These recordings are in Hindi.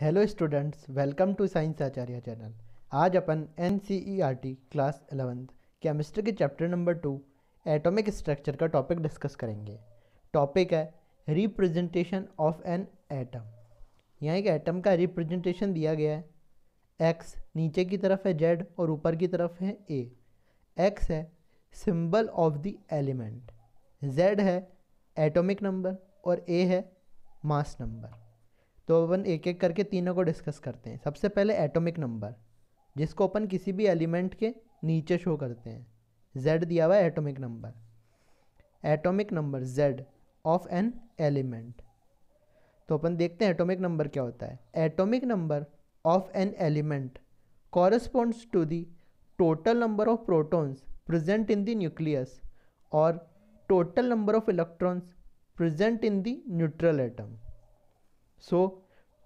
Hello students welcome to science Acharya channel आज अपन एन क्लास एलेवेंथ केमिस्ट्री के chapter number two atomic structure का टॉपिक डिस्कस करेंगे टॉपिक है रिप्रेजेंटेशन ऑफ एन एटम यहाँ एक एटम का रिप्रेजेंटेशन दिया गया है एक्स नीचे की तरफ है जेड और ऊपर की तरफ है ए एक्स है symbol of the element Z है एटोमिक नंबर और ए है मास नंबर तो अपन एक एक करके तीनों को डिस्कस करते हैं सबसे पहले एटॉमिक नंबर जिसको अपन किसी भी एलिमेंट के नीचे शो करते हैं जेड दिया हुआ है atomic number atomic number Z of an element तो अपन देखते हैं एटॉमिक नंबर क्या होता है atomic number of an element corresponds to the total number of protons present in the nucleus और total number of electrons present in the neutral atom so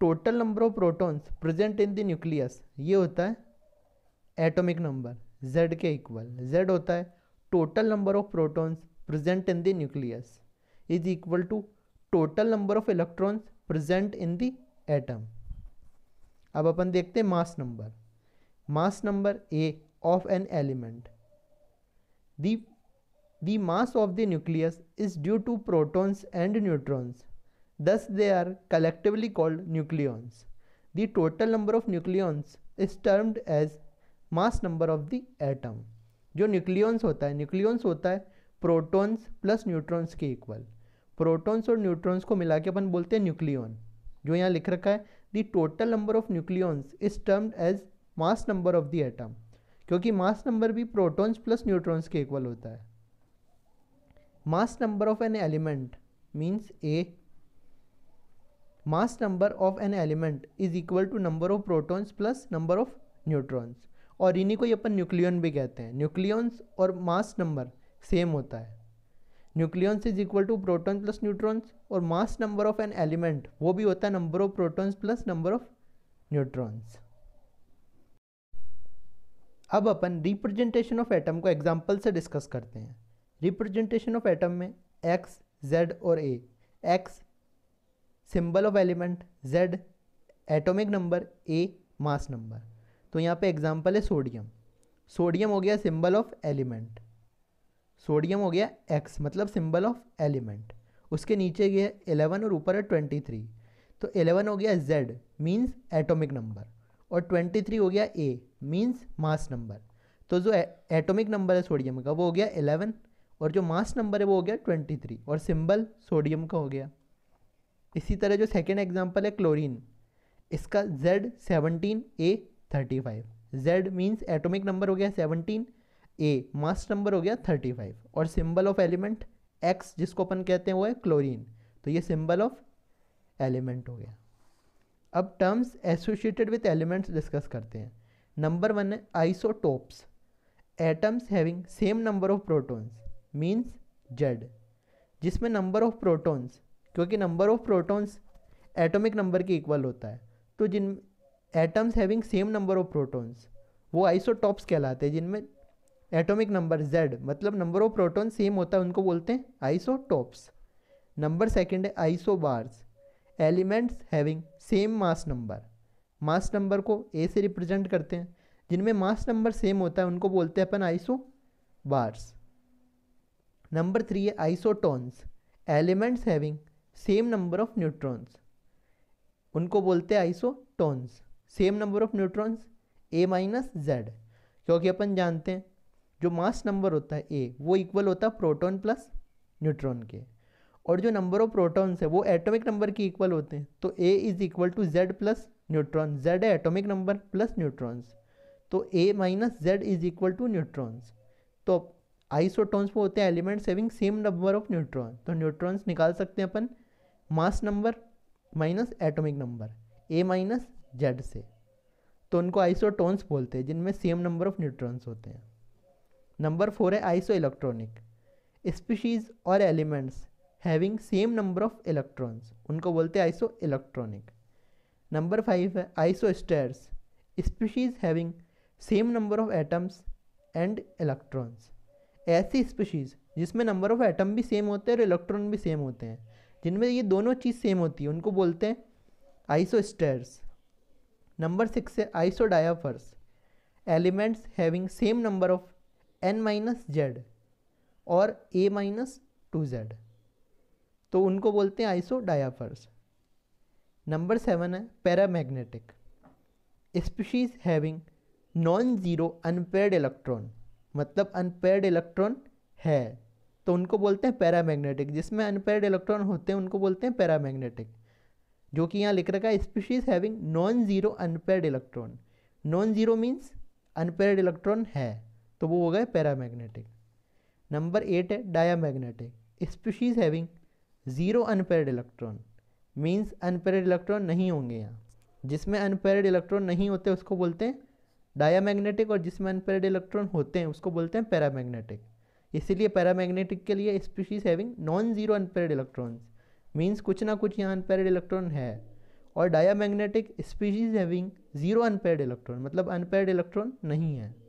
total number of protons present in the nucleus ये होता है एटॉमिक नंबर जेड के इक्वल जेड होता है total number of protons present in the nucleus is equal to total number of electrons present in the atom अब अपन देखते हैं mass number mass number A of an element the mass of the nucleus is due to protons and neutrons Thus, they are collectively called nucleons. The total number of nucleons is termed as mass number of the atom जो न्यूक्लियंस होता है न्यूक्लियंस होता है प्रोटॉन्स प्लस न्यूट्रॉन्स के इक्वल प्रोटॉन्स और न्यूट्रॉन्स को मिला के अपन बोलते हैं न्यूक्लियन जो यहाँ लिख रखा है the total number of nucleons is termed as mass number of the atom क्योंकि मास नंबर भी प्रोटॉन्स प्लस न्यूट्रॉन्स के इक्वल होता है mass number of an element means A mass number of an element is equal to number of protons plus number of neutrons और इन्हीं को ही अपन न्यूक्लियन भी कहते हैं न्यूक्लियंस और मास नंबर सेम होता है nucleons is equal to proton plus neutrons और mass number of an element वो भी होता है number of protons plus number of neutrons अब अपन रिप्रेजेंटेशन ऑफ एटम को एग्जाम्पल से डिस्कस करते हैं रिप्रेजेंटेशन ऑफ एटम में एक्स जेड और A X symbol of element Z atomic number A mass number तो यहाँ पे एग्जांपल है सोडियम सोडियम हो गया सिंबल ऑफ एलिमेंट सोडियम हो गया एक्स मतलब सिंबल ऑफ एलिमेंट उसके नीचे गया एलेवन और ऊपर है ट्वेंटी थ्री तो एलेवन हो गया जेड मीन्स एटॉमिक नंबर और ट्वेंटी थ्री हो गया ए मीन्स मास नंबर तो जो एटॉमिक नंबर है सोडियम का वो हो गया एलेवन और जो मास नंबर है वो हो गया ट्वेंटी थ्री और सिंबल सोडियम का हो गया इसी तरह जो सेकेंड एग्जाम्पल है क्लोरीन इसका Z seventeen A thirty five Z means atomic number हो गया सेवनटीन ए मास नंबर हो गया थर्टी फाइव और सिंबल ऑफ एलिमेंट एक्स जिसको अपन कहते हैं वो है क्लोरीन तो ये सिंबल ऑफ एलिमेंट हो गया अब terms associated with elements discuss करते हैं नंबर वन है isotopes atoms having same number of protons means Z जिसमें नंबर ऑफ प्रोटोन्स क्योंकि number of protons atomic number के इक्वल होता है तो जिन atoms having same number of protons वो आइसोटॉप्स कहलाते हैं जिनमें एटॉमिक नंबर जेड मतलब नंबर ऑफ प्रोटॉन सेम होता है उनको बोलते हैं आइसोटॉप्स नंबर सेकंड है bars elements having same mass number mass number को ए से रिप्रेजेंट करते हैं जिनमें मास नंबर सेम होता है उनको बोलते हैं अपन आइसो बार्स नंबर थ्री है isotones elements having same number of neutrons उनको बोलते हैं isotones same number of neutrons A minus Z क्योंकि अपन जानते हैं जो मास नंबर होता है ए वो इक्वल होता है प्रोटॉन प्लस न्यूट्रॉन के और जो नंबर ऑफ प्रोटॉन्स है वो एटॉमिक नंबर के इक्वल होते हैं तो A is equal to Z plus neutron Z है एटॉमिक नंबर प्लस न्यूट्रॉन्स तो A minus Z is equal to neutrons तो आइसोटोन्स में होते हैं elements having same number of neutron तो न्यूट्रॉन्स निकाल सकते हैं अपन mass number minus atomic number A minus Z से तो उनको आइसोटोन्स बोलते हैं जिनमें सेम नंबर ऑफ न्यूट्रॉन्स होते हैं नंबर फोर है आइसो इलेक्ट्रॉनिक स्पीशीज़ और elements having same number of electrons उनको बोलते हैं आइसो इलेक्ट्रॉनिक नंबर फाइव है isosters species having same number of atoms and electrons ऐसी स्पीशीज़ जिसमें नंबर ऑफ एटम भी सेम होते हैं और इलेक्ट्रॉन भी सेम होते हैं जिनमें ये दोनों चीज़ सेम होती है उनको बोलते हैं आइसो स्टेयर्स नंबर सिक्स है isodiaphers elements having same number of N minus Z और ए माइनस टू जेड तो उनको बोलते हैं आइसो डायाफर्स नंबर सेवन है paramagnetic species having non zero unpaired electron मतलब अनपेयर्ड इलेक्ट्रॉन है तो उनको बोलते हैं पैरामैग्नेटिक जिसमें अनपेयर्ड इलेक्ट्रॉन होते हैं उनको बोलते हैं पैरामैग्नेटिक जो कि यहाँ लिख रखा है species having non zero unpaired electron non zero means unpaired electron है तो वो हो गए पैरामैग्नेटिक नंबर एट है diamagnetic species having zero unpaired electron means unpaired electron नहीं होंगे यहाँ जिसमें अनपेयर्ड इलेक्ट्रॉन नहीं होते उसको बोलते हैं डायामैग्नेटिक और जिसमें अनपेयर्ड इलेक्ट्रॉन होते हैं उसको बोलते हैं पैरामैग्नेटिक इसीलिए पैरामैग्नेटिक के लिए species having non zero unpaired electrons means कुछ ना कुछ यहाँ अनपेयर्ड इलेक्ट्रॉन है और diamagnetic species having zero unpaired electron मतलब अनपेयर्ड इलेक्ट्रॉन नहीं है